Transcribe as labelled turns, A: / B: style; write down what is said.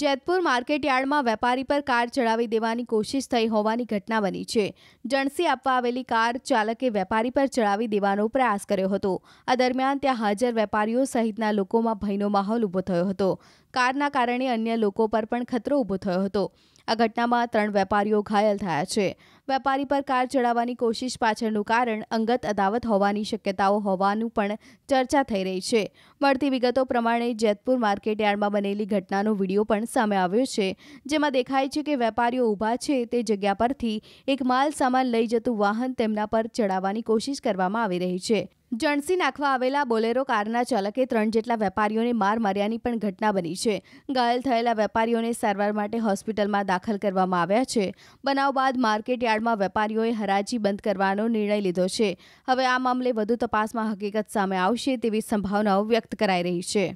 A: જેતપુર માર્કેટયાર્ડમાં વેપારી પર કાર ચડાવી દેવાની કોશિશ થઈ હોવાની ઘટના બની છે જણસી આપવા આવેલી કાર ચાલકે વેપારી પર ચડાવી દેવાનો પ્રયાસ કર્યો હતો આ દરમિયાન ત્યાં હાજર વેપારીઓ સહિતના લોકોમાં ભયનો માહોલ ઊભો થયો હતો કારના કારણે અન્ય લોકો પર પણ ખતરો ઊભો થયો હતો આ ઘટનામાં ત્રણ વેપારીઓ ઘાયલ થયા છે વેપારી પર કાર ચડાવવાની કોશિશ પાછળનું કારણ અંગત અદાવત હોવાની શક્યતાઓ હોવાનું પણ ચર્ચા થઈ રહી છે મળતી વિગતો પ્રમાણે જેતપુર માર્કેટ યાર્ડમાં બનેલી ઘટનાનો વિડીયો પણ સામે આવ્યો છે જેમાં દેખાય છે કે વેપારીઓ ઊભા છે તે જગ્યા પરથી એક માલ સામાન લઈ જતું વાહન તેમના પર ચડાવવાની કોશિશ કરવામાં આવી રહી છે જણસી નાખવા આવેલા બોલેરો કારના ચાલકે ત્રણ જેટલા વેપારીઓને માર માર્યાની પણ ઘટના બની છે ઘાયલ થયેલા વેપારીઓને સારવાર માટે હોસ્પિટલમાં દાખલ કરવામાં આવ્યા છે બનાવ બાદ માર્કેટ યાર્ડમાં વેપારીઓએ હરાજી બંધ કરવાનો નિર્ણય લીધો છે હવે આ મામલે વધુ તપાસમાં હકીકત સામે આવશે તેવી સંભાવનાઓ વ્યક્ત કરાઈ રહી છે